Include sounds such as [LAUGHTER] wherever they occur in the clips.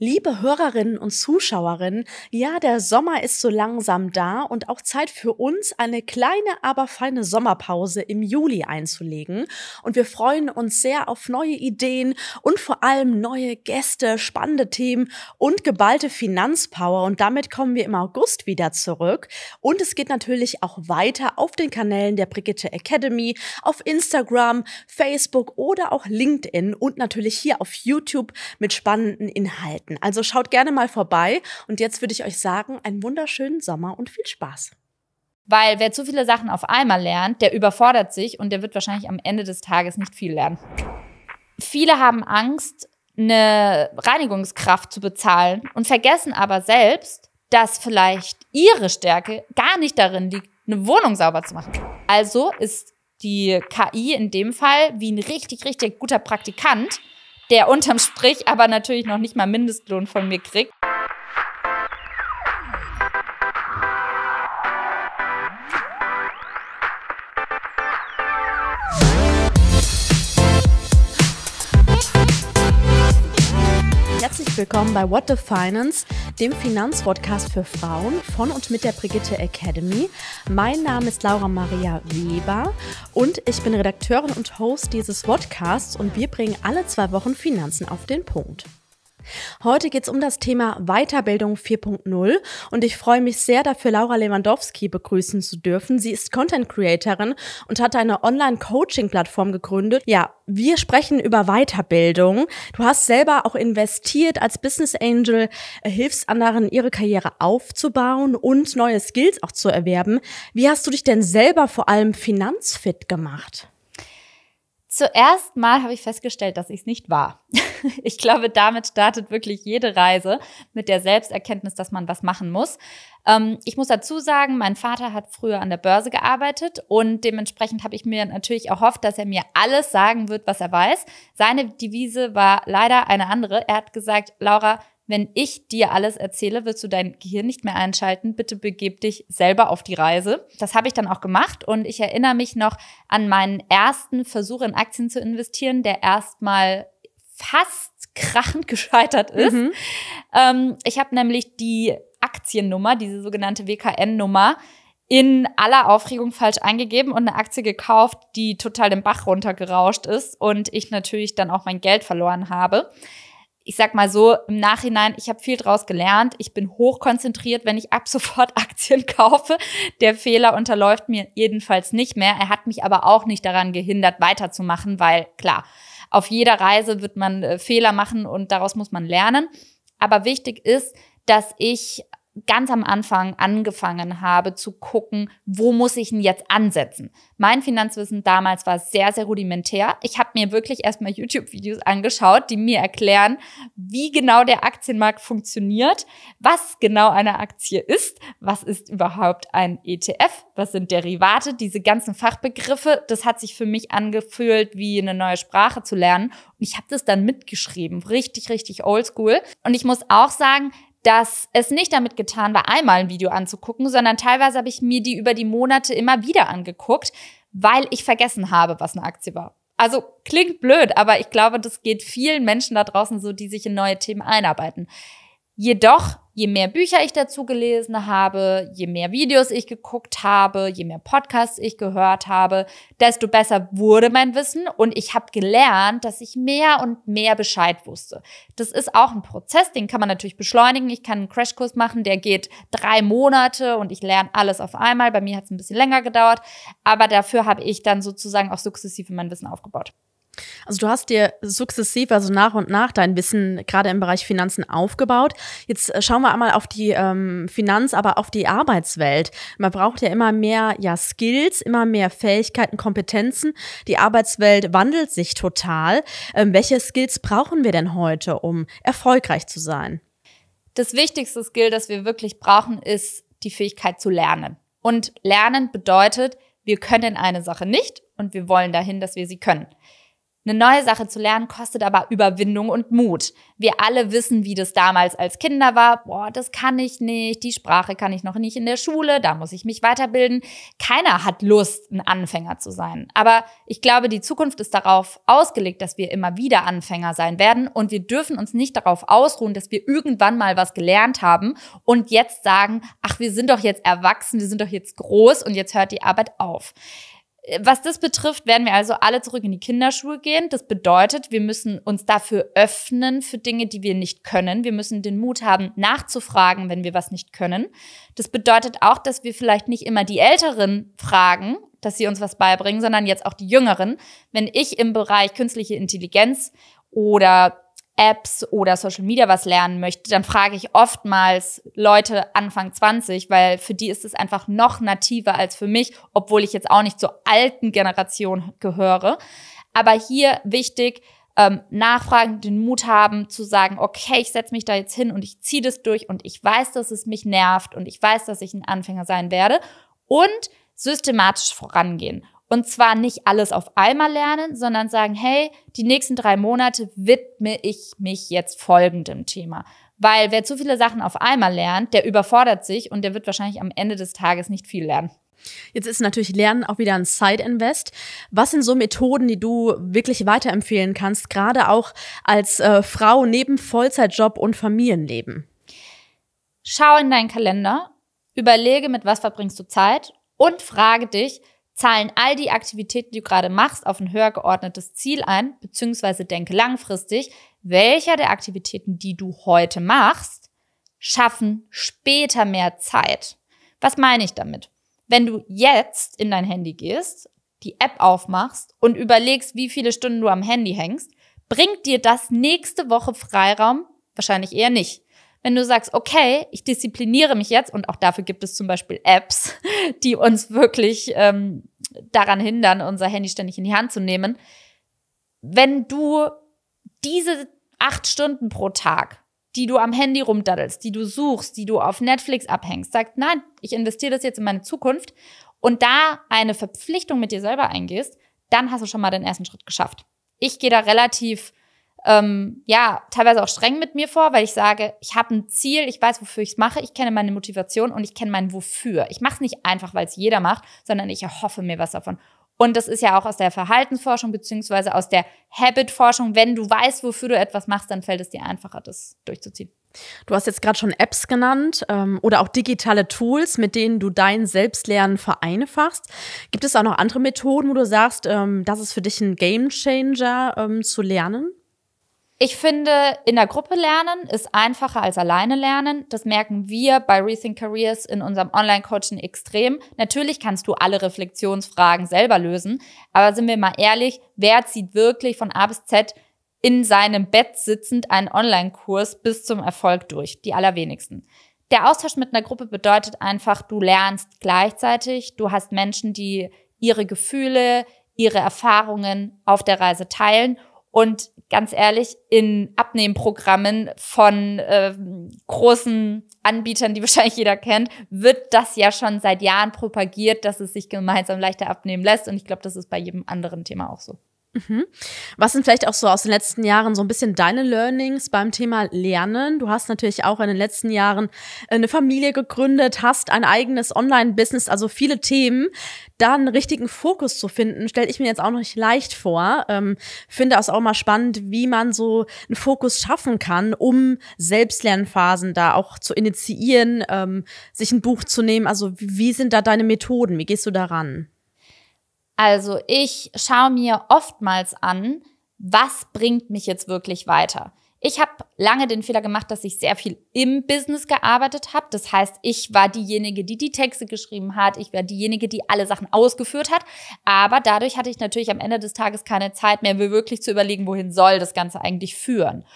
Liebe Hörerinnen und Zuschauerinnen, ja, der Sommer ist so langsam da und auch Zeit für uns, eine kleine, aber feine Sommerpause im Juli einzulegen. Und wir freuen uns sehr auf neue Ideen und vor allem neue Gäste, spannende Themen und geballte Finanzpower. Und damit kommen wir im August wieder zurück. Und es geht natürlich auch weiter auf den Kanälen der Brigitte Academy, auf Instagram, Facebook oder auch LinkedIn und natürlich hier auf YouTube mit spannenden Inhalten halten. Also schaut gerne mal vorbei und jetzt würde ich euch sagen, einen wunderschönen Sommer und viel Spaß. Weil wer zu viele Sachen auf einmal lernt, der überfordert sich und der wird wahrscheinlich am Ende des Tages nicht viel lernen. Viele haben Angst, eine Reinigungskraft zu bezahlen und vergessen aber selbst, dass vielleicht ihre Stärke gar nicht darin liegt, eine Wohnung sauber zu machen. Also ist die KI in dem Fall wie ein richtig, richtig guter Praktikant, der unterm Strich aber natürlich noch nicht mal Mindestlohn von mir kriegt. herzlich willkommen bei What the Finance, dem Finanzpodcast für Frauen von und mit der Brigitte Academy. Mein Name ist Laura Maria Weber und ich bin Redakteurin und Host dieses Podcasts und wir bringen alle zwei Wochen Finanzen auf den Punkt. Heute geht es um das Thema Weiterbildung 4.0 und ich freue mich sehr, dafür Laura Lewandowski begrüßen zu dürfen. Sie ist Content Creatorin und hat eine Online-Coaching-Plattform gegründet. Ja, wir sprechen über Weiterbildung. Du hast selber auch investiert als Business Angel, äh, hilfst anderen, ihre Karriere aufzubauen und neue Skills auch zu erwerben. Wie hast du dich denn selber vor allem finanzfit gemacht? Zuerst mal habe ich festgestellt, dass ich es nicht war. [LAUGHS] ich glaube, damit startet wirklich jede Reise mit der Selbsterkenntnis, dass man was machen muss. Ähm, ich muss dazu sagen, mein Vater hat früher an der Börse gearbeitet und dementsprechend habe ich mir natürlich erhofft, dass er mir alles sagen wird, was er weiß. Seine Devise war leider eine andere. Er hat gesagt, Laura, wenn ich dir alles erzähle, wirst du dein Gehirn nicht mehr einschalten. Bitte begib dich selber auf die Reise. Das habe ich dann auch gemacht und ich erinnere mich noch an meinen ersten Versuch in Aktien zu investieren, der erstmal fast krachend [LAUGHS] gescheitert ist. Mhm. Ähm, ich habe nämlich die Aktiennummer, diese sogenannte WKN-Nummer, in aller Aufregung falsch eingegeben und eine Aktie gekauft, die total den Bach runtergerauscht ist und ich natürlich dann auch mein Geld verloren habe ich sag mal so, im Nachhinein, ich habe viel draus gelernt. Ich bin hochkonzentriert, wenn ich ab [LAUGHS] sofort Aktien kaufe. Der Fehler unterläuft mir jedenfalls nicht mehr. Er hat mich aber auch nicht daran gehindert, weiterzumachen, weil klar, auf jeder Reise wird man äh, Fehler machen und daraus muss man lernen. Aber wichtig ist, dass ich ganz am Anfang angefangen habe zu gucken, wo muss ich denn jetzt ansetzen. Mein Finanzwissen damals war sehr, sehr rudimentär. Ich habe mir wirklich erstmal YouTube-Videos angeschaut, die mir erklären, wie genau der Aktienmarkt funktioniert, was genau eine Aktie ist, was ist überhaupt ein ETF, was sind Derivate, diese ganzen Fachbegriffe. Das hat sich für mich angefühlt, wie eine neue Sprache zu lernen. Und ich habe das dann mitgeschrieben, richtig, richtig oldschool. Und ich muss auch sagen, dass es nicht damit getan war, einmal ein Video anzugucken, sondern teilweise habe ich mir die über die Monate immer wieder angeguckt, weil ich vergessen habe, was eine Aktie war. Also klingt blöd, aber ich glaube, das geht vielen Menschen da draußen so, die sich in neue Themen einarbeiten. Jedoch, je mehr Bücher ich dazu gelesen habe, je mehr Videos ich geguckt habe, je mehr Podcasts ich gehört habe, desto besser wurde mein Wissen und ich habe gelernt, dass ich mehr und mehr Bescheid wusste. Das ist auch ein Prozess, den kann man natürlich beschleunigen. Ich kann einen Crashkurs machen, der geht drei Monate und ich lerne alles auf einmal. Bei mir hat es ein bisschen länger gedauert, aber dafür habe ich dann sozusagen auch sukzessive mein Wissen aufgebaut. Also du hast dir sukzessive, also nach und nach dein Wissen gerade im Bereich Finanzen aufgebaut. Jetzt äh, schauen wir einmal auf die ähm, Finanz, aber auf die Arbeitswelt. Man braucht ja immer mehr ja, Skills, immer mehr Fähigkeiten, Kompetenzen. Die Arbeitswelt wandelt sich total. Ähm, welche Skills brauchen wir denn heute, um erfolgreich zu sein? Das wichtigste Skill, das wir wirklich brauchen, ist die Fähigkeit zu lernen. Und lernen bedeutet, wir können eine Sache nicht und wir wollen dahin, dass wir sie können. Eine neue Sache zu lernen kostet aber Überwindung und Mut. Wir alle wissen, wie das damals als Kinder war. Boah, das kann ich nicht, die Sprache kann ich noch nicht in der Schule, da muss ich mich weiterbilden. Keiner hat Lust, ein Anfänger zu sein. Aber ich glaube, die Zukunft ist darauf ausgelegt, dass wir immer wieder Anfänger sein werden und wir dürfen uns nicht darauf ausruhen, dass wir irgendwann mal was gelernt haben und jetzt sagen, ach, wir sind doch jetzt erwachsen, wir sind doch jetzt groß und jetzt hört die Arbeit auf. Was das betrifft, werden wir also alle zurück in die Kinderschuhe gehen. Das bedeutet, wir müssen uns dafür öffnen für Dinge, die wir nicht können. Wir müssen den Mut haben, nachzufragen, wenn wir was nicht können. Das bedeutet auch, dass wir vielleicht nicht immer die Älteren fragen, dass sie uns was beibringen, sondern jetzt auch die Jüngeren. Wenn ich im Bereich künstliche Intelligenz oder Apps oder Social Media was lernen möchte, dann frage ich oftmals Leute Anfang 20, weil für die ist es einfach noch nativer als für mich, obwohl ich jetzt auch nicht zur alten Generation gehöre. Aber hier wichtig, ähm, nachfragen, den Mut haben zu sagen, okay, ich setze mich da jetzt hin und ich ziehe das durch und ich weiß, dass es mich nervt und ich weiß, dass ich ein Anfänger sein werde und systematisch vorangehen. Und zwar nicht alles auf einmal lernen, sondern sagen, hey, die nächsten drei Monate widme ich mich jetzt folgendem Thema. Weil wer zu viele Sachen auf einmal lernt, der überfordert sich und der wird wahrscheinlich am Ende des Tages nicht viel lernen. Jetzt ist natürlich Lernen auch wieder ein Side-Invest. Was sind so Methoden, die du wirklich weiterempfehlen kannst, gerade auch als äh, Frau neben Vollzeitjob und Familienleben? Schau in deinen Kalender, überlege, mit was verbringst du Zeit und frage dich, zahlen all die Aktivitäten, die du gerade machst, auf ein höher geordnetes Ziel ein, beziehungsweise denke langfristig, welcher der Aktivitäten, die du heute machst, schaffen später mehr Zeit. Was meine ich damit? Wenn du jetzt in dein Handy gehst, die App aufmachst und überlegst, wie viele Stunden du am Handy hängst, bringt dir das nächste Woche Freiraum? Wahrscheinlich eher nicht wenn du sagst, okay, ich diszipliniere mich jetzt, und auch dafür gibt es zum Beispiel Apps, [LAUGHS] die uns wirklich ähm, daran hindern, unser Handy ständig in die Hand zu nehmen, wenn du diese acht Stunden pro Tag, die du am Handy rumdaddelst, die du suchst, die du auf Netflix abhängst, sagst, nein, ich investiere das jetzt in meine Zukunft und da eine Verpflichtung mit dir selber eingehst, dann hast du schon mal den ersten Schritt geschafft. Ich gehe da relativ ähm, ja, teilweise auch streng mit mir vor, weil ich sage, ich habe ein Ziel, ich weiß, wofür ich es mache, ich kenne meine Motivation und ich kenne mein Wofür. Ich mache es nicht einfach, weil es jeder macht, sondern ich erhoffe mir was davon. Und das ist ja auch aus der Verhaltensforschung beziehungsweise aus der Habitforschung. Wenn du weißt, wofür du etwas machst, dann fällt es dir einfacher, das durchzuziehen. Du hast jetzt gerade schon Apps genannt ähm, oder auch digitale Tools, mit denen du dein Selbstlernen vereinfachst. Gibt es auch noch andere Methoden, wo du sagst, ähm, das ist für dich ein Gamechanger ähm, zu lernen? Ich finde, in der Gruppe lernen ist einfacher als alleine lernen. Das merken wir bei Rethink Careers in unserem Online-Coaching extrem. Natürlich kannst du alle Reflexionsfragen selber lösen, aber sind wir mal ehrlich, wer zieht wirklich von A bis Z in seinem Bett sitzend einen Online-Kurs bis zum Erfolg durch? Die allerwenigsten. Der Austausch mit einer Gruppe bedeutet einfach, du lernst gleichzeitig, du hast Menschen, die ihre Gefühle, ihre Erfahrungen auf der Reise teilen und ganz ehrlich, in Abnehmprogrammen von äh, großen Anbietern, die [LAUGHS] wahrscheinlich jeder kennt, wird das ja schon seit Jahren propagiert, dass es sich gemeinsam leichter abnehmen lässt. Und ich glaube, das ist bei jedem anderen Thema auch so. Mhm. Was sind vielleicht auch so aus den letzten Jahren so ein bisschen deine Learnings beim Thema Lernen? Du hast natürlich auch in den letzten Jahren äh, eine Familie gegründet, hast ein eigenes Online-Business, also viele Themen. Da einen richtigen Fokus zu finden, stelle ich mir jetzt auch noch nicht leicht vor. Ähm, finde das auch mal spannend, wie man so einen Fokus schaffen kann, um Selbstlernphasen da auch zu initiieren, ähm, sich ein Buch zu nehmen. Also wie, wie sind da deine Methoden? Wie gehst du daran? Also ich schaue mir oftmals an, was bringt mich jetzt wirklich weiter. Ich habe lange den Fehler gemacht, dass ich sehr viel im Business gearbeitet habe. Das heißt, ich war diejenige, die die Texte geschrieben hat. Ich war diejenige, die alle Sachen ausgeführt hat. Aber dadurch hatte ich natürlich am Ende des Tages keine Zeit mehr, wirklich zu überlegen, wohin soll das Ganze eigentlich führen.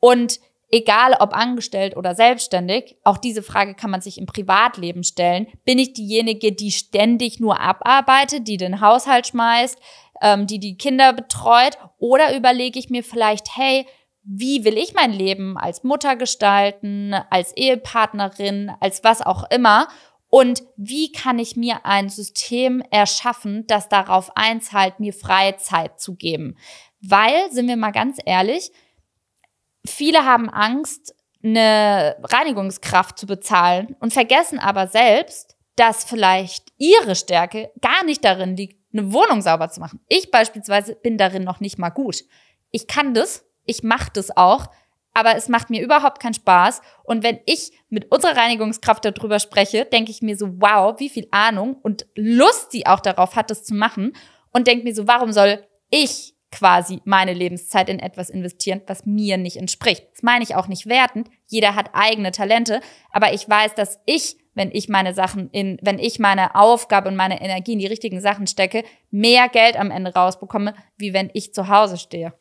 Und egal ob angestellt oder selbstständig, auch diese Frage kann man sich im Privatleben stellen. Bin ich diejenige, die ständig nur abarbeitet, die den Haushalt schmeißt, ähm, die die Kinder betreut? Oder überlege ich mir vielleicht, hey, wie will ich mein Leben als Mutter gestalten, als Ehepartnerin, als was auch immer? Und wie kann ich mir ein System erschaffen, das darauf einzahlt, mir freie Zeit zu geben? Weil, sind wir mal ganz ehrlich, viele haben Angst, eine Reinigungskraft zu bezahlen und vergessen aber selbst, dass vielleicht ihre Stärke gar nicht darin liegt, eine Wohnung sauber zu machen. Ich beispielsweise bin darin noch nicht mal gut. Ich kann das, ich mache das auch, aber es macht mir überhaupt keinen Spaß. Und wenn ich mit unserer Reinigungskraft darüber spreche, denke ich mir so, wow, wie viel Ahnung und Lust sie auch darauf hat, das zu machen. Und denke mir so, warum soll ich quasi meine Lebenszeit in etwas investieren, was mir nicht entspricht. Das meine ich auch nicht wertend. Jeder hat eigene Talente, aber ich weiß, dass ich, wenn ich meine Sachen in, wenn ich meine Aufgabe und meine Energie in die richtigen Sachen stecke, mehr Geld am Ende rausbekomme, wie wenn ich zu Hause stehe.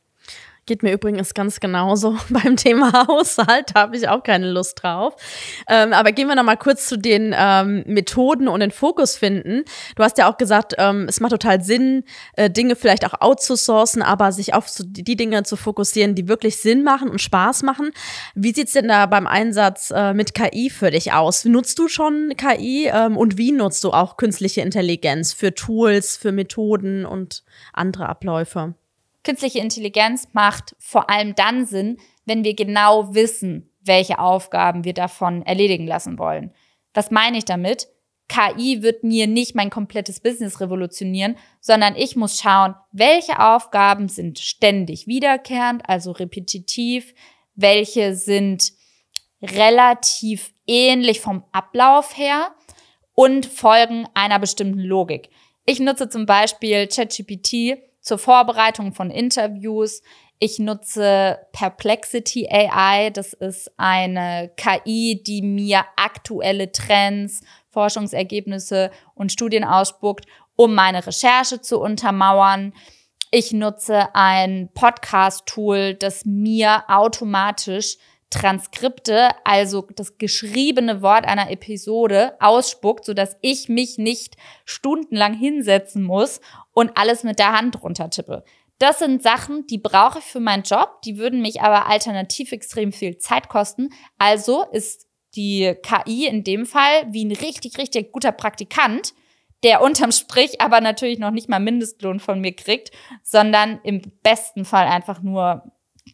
Geht mir übrigens ganz genauso [LAUGHS] beim Thema Haushalt, da habe ich auch keine Lust drauf. Ähm, aber gehen wir nochmal kurz zu den ähm, Methoden und den Fokus finden. Du hast ja auch gesagt, ähm, es macht total Sinn, äh, Dinge vielleicht auch outzusourcen, aber sich auf so die Dinge zu fokussieren, die wirklich Sinn machen und Spaß machen. Wie sieht's denn da beim Einsatz äh, mit KI für dich aus? Nutzt du schon KI ähm, und wie nutzt du auch künstliche Intelligenz für Tools, für Methoden und andere Abläufe? Künstliche Intelligenz macht vor allem dann Sinn, wenn wir genau wissen, welche Aufgaben wir davon erledigen lassen wollen. Was meine ich damit? KI wird mir nicht mein komplettes Business revolutionieren, sondern ich muss schauen, welche Aufgaben sind ständig wiederkehrend, also repetitiv, welche sind relativ ähnlich vom Ablauf her und folgen einer bestimmten Logik. Ich nutze zum Beispiel ChatGPT, zur Vorbereitung von Interviews. Ich nutze Perplexity AI. Das ist eine KI, die mir aktuelle Trends, Forschungsergebnisse und Studien ausspuckt, um meine Recherche zu untermauern. Ich nutze ein Podcast-Tool, das mir automatisch Transkripte, also das geschriebene Wort einer Episode, ausspuckt, sodass ich mich nicht stundenlang hinsetzen muss und alles mit der Hand runtertippe. Das sind Sachen, die brauche ich für meinen Job, die würden mich aber alternativ extrem viel Zeit kosten. Also ist die KI in dem Fall wie ein richtig, richtig guter Praktikant, der unterm Strich aber natürlich noch nicht mal Mindestlohn von mir kriegt, sondern im besten Fall einfach nur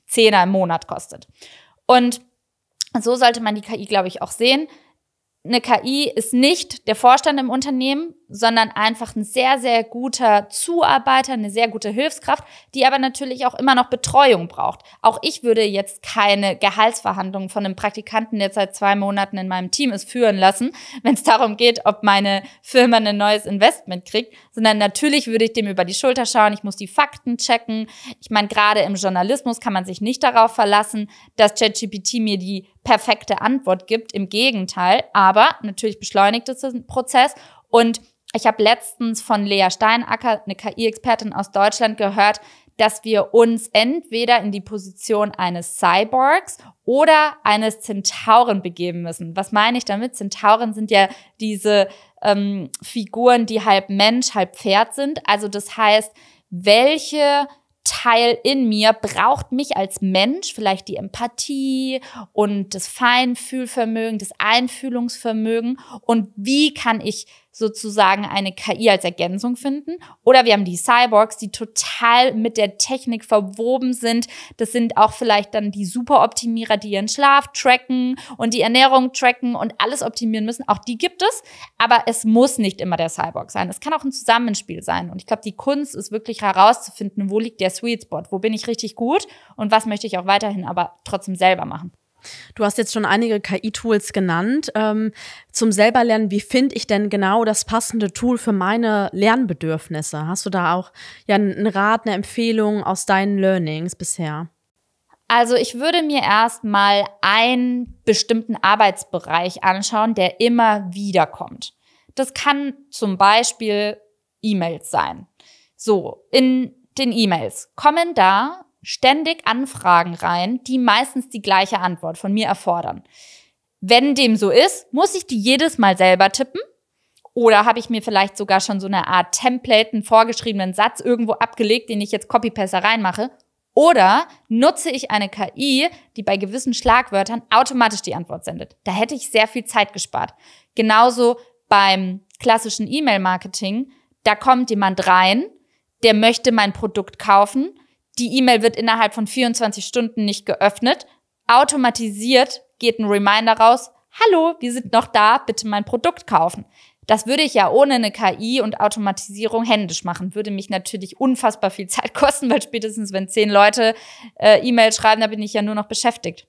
Zehner im Monat kostet. Und so sollte man die KI, glaube ich, auch sehen eine KI ist nicht der Vorstand im Unternehmen, sondern einfach ein sehr, sehr guter Zuarbeiter, eine sehr gute Hilfskraft, die aber natürlich auch immer noch Betreuung braucht. Auch ich würde jetzt keine Gehaltsverhandlungen von einem Praktikanten, der seit zwei Monaten in meinem Team ist, führen lassen, wenn es darum geht, ob meine Firma ein neues Investment kriegt, sondern natürlich würde ich dem über die Schulter schauen, ich muss die Fakten checken. Ich meine, gerade im Journalismus kann man sich nicht darauf verlassen, dass ChatGPT mir die perfekte Antwort gibt. Im Gegenteil, aber natürlich beschleunigt es den Prozess und ich habe letztens von Lea Steinacker, eine KI-Expertin aus Deutschland, gehört, dass wir uns entweder in die Position eines Cyborgs oder eines Zentauren begeben müssen. Was meine ich damit? Zentauren sind ja diese ähm, Figuren, die halb Mensch, halb Pferd sind. Also das heißt, welche Teil in mir braucht mich als Mensch, vielleicht die Empathie und das Feinfühlvermögen, das Einfühlungsvermögen und wie kann ich sozusagen eine KI als Ergänzung finden. Oder wir haben die Cyborgs, die total mit der Technik verwoben sind. Das sind auch vielleicht dann die Superoptimierer, die ihren Schlaf tracken und die Ernährung tracken und alles optimieren müssen. Auch die gibt es, aber es muss nicht immer der Cyborg sein. Es kann auch ein Zusammenspiel sein. Und ich glaube, die Kunst ist wirklich herauszufinden, wo liegt der Sweet Spot, wo bin ich richtig gut und was möchte ich auch weiterhin aber trotzdem selber machen. Du hast jetzt schon einige KI-Tools genannt. Ähm, zum Selberlernen, wie finde ich denn genau das passende Tool für meine Lernbedürfnisse? Hast du da auch ja einen Rat, eine Empfehlung aus deinen Learnings bisher? Also ich würde mir erstmal einen bestimmten Arbeitsbereich anschauen, der immer wieder kommt. Das kann zum Beispiel E-Mails sein. So, in den E-Mails kommen da ständig Anfragen rein, die meistens die gleiche Antwort von mir erfordern. Wenn dem so ist, muss ich die jedes Mal selber tippen? Oder habe ich mir vielleicht sogar schon so eine Art Template, einen vorgeschriebenen Satz irgendwo abgelegt, den ich jetzt Copy-Paste reinmache? Oder nutze ich eine KI, die bei gewissen Schlagwörtern automatisch die Antwort sendet? Da hätte ich sehr viel Zeit gespart. Genauso beim klassischen E-Mail-Marketing. Da kommt jemand rein, der möchte mein Produkt kaufen die E-Mail wird innerhalb von 24 Stunden nicht geöffnet. Automatisiert geht ein Reminder raus, hallo, wir sind noch da, bitte mein Produkt kaufen. Das würde ich ja ohne eine KI und Automatisierung händisch machen. Würde mich natürlich unfassbar viel [LAUGHS] Zeit kosten, weil spätestens, wenn zehn Leute äh, E-Mail schreiben, da bin ich ja nur noch beschäftigt.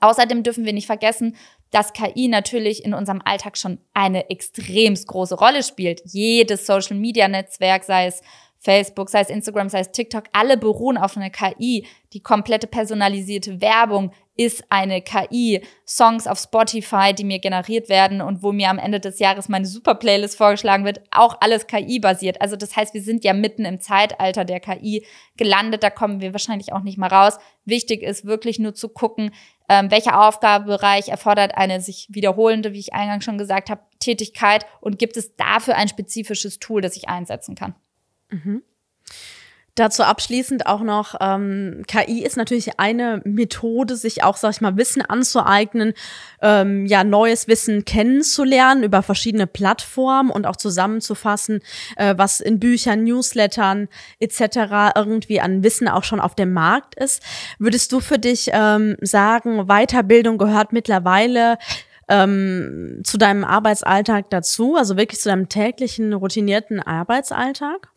Außerdem dürfen wir nicht vergessen, dass KI natürlich in unserem Alltag schon eine extremst große Rolle spielt. Jedes Social-Media-Netzwerk, sei es Facebook, sei es Instagram, sei es TikTok, alle beruhen auf einer KI. Die komplette personalisierte Werbung ist eine KI. Songs auf Spotify, die mir generiert werden und wo mir am Ende des Jahres meine Super-Playlist vorgeschlagen wird, auch alles KI-basiert. Also das heißt, wir sind ja mitten im Zeitalter der KI gelandet. Da kommen wir wahrscheinlich auch nicht mal raus. Wichtig ist wirklich nur zu gucken, ähm, welcher Aufgabenbereich erfordert eine sich wiederholende, wie ich eingangs schon gesagt habe, Tätigkeit und gibt es dafür ein spezifisches Tool, das ich einsetzen kann. Mhm. Dazu abschließend auch noch, ähm, KI ist natürlich eine Methode, sich auch, sag ich mal, Wissen anzueignen, ähm, ja, neues Wissen kennenzulernen über verschiedene Plattformen und auch zusammenzufassen, äh, was in Büchern, Newslettern etc. irgendwie an Wissen auch schon auf dem Markt ist. Würdest du für dich ähm, sagen, Weiterbildung gehört mittlerweile ähm, zu deinem Arbeitsalltag dazu, also wirklich zu deinem täglichen, routinierten Arbeitsalltag?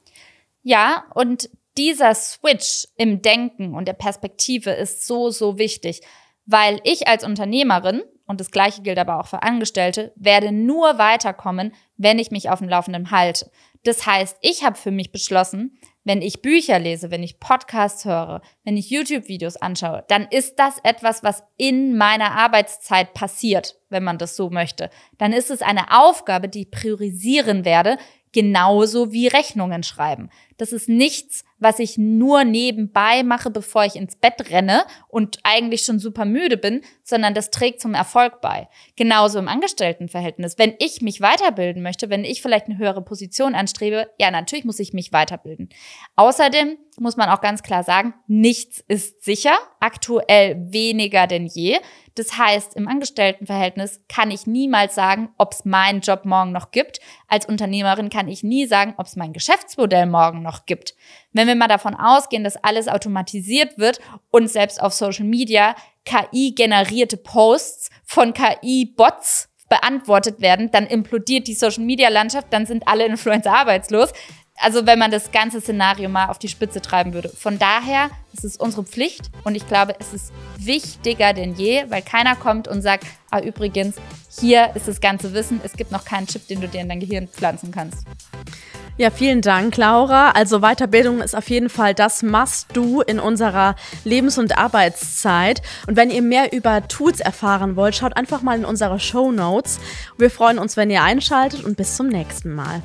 Ja, und dieser Switch im Denken und der Perspektive ist so, so wichtig, weil ich als Unternehmerin, und das gleiche gilt aber auch für Angestellte, werde nur weiterkommen, wenn ich mich auf dem Laufenden halte. Das heißt, ich habe für mich beschlossen, wenn ich Bücher lese, wenn ich Podcasts höre, wenn ich YouTube-Videos anschaue, dann ist das etwas, was in meiner Arbeitszeit passiert, wenn man das so möchte. Dann ist es eine Aufgabe, die ich priorisieren werde, genauso wie Rechnungen schreiben. Das ist nichts, was ich nur nebenbei mache, bevor ich ins Bett renne und eigentlich schon super müde bin, sondern das trägt zum Erfolg bei. Genauso im Angestelltenverhältnis. Wenn ich mich weiterbilden möchte, wenn ich vielleicht eine höhere Position anstrebe, ja, natürlich muss ich mich weiterbilden. Außerdem muss man auch ganz klar sagen, nichts ist sicher, aktuell weniger denn je. Das heißt, im Angestelltenverhältnis kann ich niemals sagen, ob es meinen Job morgen noch gibt. Als Unternehmerin kann ich nie sagen, ob es mein Geschäftsmodell morgen noch gibt. Wenn wir mal davon ausgehen, dass alles automatisiert wird und selbst auf Social Media KI-generierte Posts von KI-Bots beantwortet werden, dann implodiert die Social-Media-Landschaft, dann sind alle Influencer arbeitslos also wenn man das ganze Szenario mal auf die Spitze treiben würde. Von daher ist es unsere Pflicht und ich glaube, es ist wichtiger denn je, weil keiner kommt und sagt, ah übrigens, hier ist das ganze Wissen, es gibt noch keinen Chip, den du dir in dein Gehirn pflanzen kannst. Ja, vielen Dank, Laura. Also Weiterbildung ist auf jeden Fall das Must-Do in unserer Lebens- und Arbeitszeit. Und wenn ihr mehr über Tools erfahren wollt, schaut einfach mal in unsere Show Notes. Wir freuen uns, wenn ihr einschaltet und bis zum nächsten Mal.